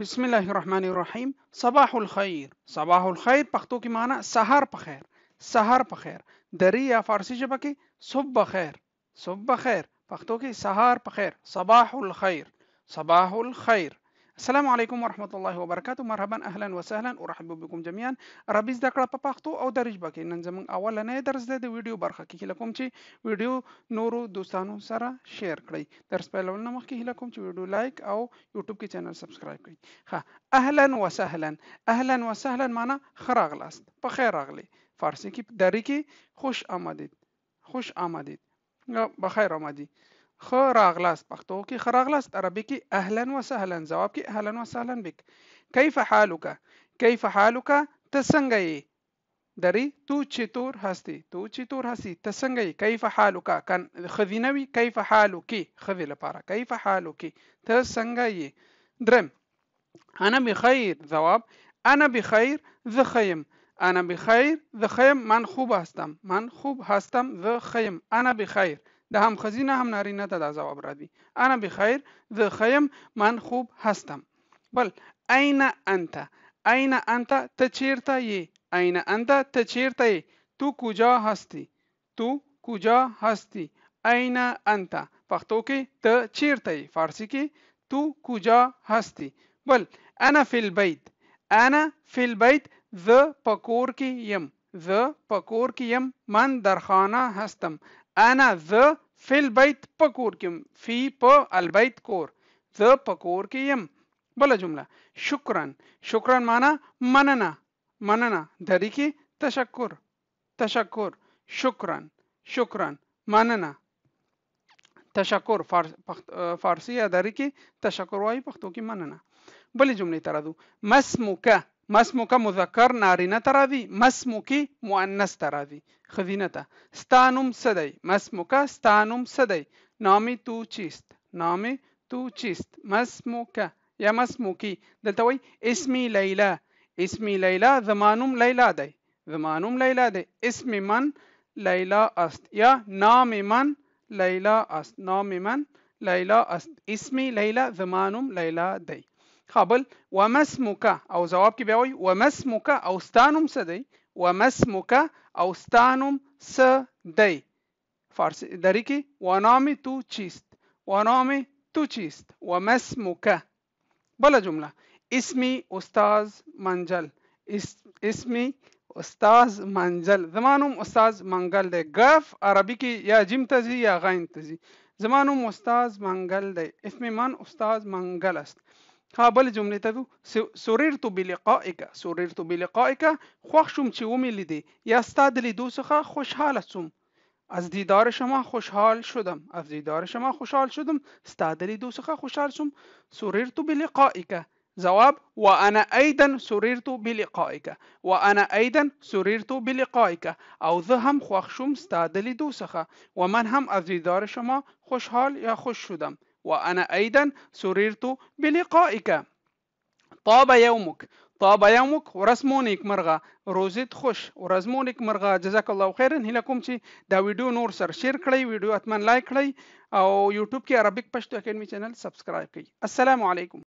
بسم الله الرحمن الرحیم صباح الخیر صباح الخیر پښتو کې معنی سحر په خیر سحر په خیر دری یا فارسی ژبه کې صبح خیر صبح خیر پښتو کې سحر په خیر صباح الخیر صباح الخیر السلام علیکم ورحمۃ الله وبرکاتو مرحبا اهلا وسهلا ارحب بكم جميعا عربي زده کړه په پښتو او درج بکې نن زموږ اولنې درس ده د ویډیو برخه کې هیله کوم چې ویډیو نورو دوستانو سره شیر کړئ درس پیلول نه مخکې هیله کوم چې ویډیو لایک او یوټیوب کې چینل سبسکرایب کړئ ها اهلا وسهلا اهلا وسهلا معنی خراغلاست په خیر راغلی فارسی کې دری کې خوش آمدید خوش آمدید بخیر آمدید خو راغلاست پښتو کې خو راغلاست عربي کې اهلا وسهلا جواب کې اهلا وسهلا بك كيف حالك كيف حالك ته څنګه یې دري تو چې تور هستي تو چې تور هستي ته څنګه یې كيف حالك کن خذينوي كيف حالك خذي لپاره كيف حالك ته څنګه یې درم انا بخير جواب انا بخير ذ خيم انا بخير ذ خيم من خوب هستم من خوب هستم ذ خيم انا بخير ده هم خزینه هم نارینه ته دا جواب راځي انا بخیر زه خیم من خوب هستم بل اين انت اين انت ته چیرته یی اين انت ته چیرته یی تو کجا هستی تو کجا هستی اين انت پښتو کې ته چیرته یی فارسی کې تو کجا هستی بل انا فی البيت انا فی البيت ذ پکور کې یم زه په کور کې یم من در خانه هستم انا زه فی البیت په کور کې یم فی په البیت کور زه په کور کې یم بل جمله شکرن شکرن معنا مننه مننه دری کې تشکر تشکر شکرن شکرن مننه تشکر فارسی دری کې تشکر وايي پښتو کې مننه بل جمله تر دو مسموکه مسمو که مذکر نارینه ته راځي مسمو کې مؤنث ته راځي ښځینه ته ستا نوم څه دی مسمو که ستا نوم څه دی نامې تو چیست نامې تو چیست مسمو که یا مسمو کې دلته وایي اسمي لیلا اسمي لیلا زما نوم لیلا دی زما نوم لیلا دی اسم من لیلا است یا نام من لیلا است نام من لیلا است اسمی لیلا زما نوم لیلا دی قابل وما اسمك او جواب کې بیا وایي وما اسمك او ستا نوم څه دی وما اسمك او ستا نوم څه دی فارسی دری کې ونامي تو چیست ونامي تو چیست وما اسمك بله جمله اسمي استاذ منجل اسمي استاذ منجل زما نوم استاذ منګل دی ګف عربي کې یا جیم ته ځي یا غاین ته ځي زما نوم استاذ منګل دی اسم من استاذ منګل است ها بل جملې ته وو سررت بلقائک سررت بلقائک خوښ شوم چې ومې لیدې یا ستا د لیدو څخه خوشحاله شوم از دیدار شما خوشحال شدم از دیدار شما خوشحال شدم ستا د لیدو څخه خوشحال شوم سررت بلقائک جواب وانا ايضا سررت بلقائک وانا ايضا سررت بلقائک او زه هم خوښ شوم ستا د لیدو څخه ومن هم از دیدار شما خوشحال یا خوش شدم وأنا أيضا سررت بلقائك طاب يومك طاب يومك ورسمونیک مرغه روزت خوش ورزمونیک مرغه جزاک الله خیرن هله کوم چې دا ویډیو نور سر شیر کړئ ویډیو اتمن لایک کړئ او یوټیوب کې عربک پښتو اکیډمي چینل سبسکرایب کړئ السلام علیکم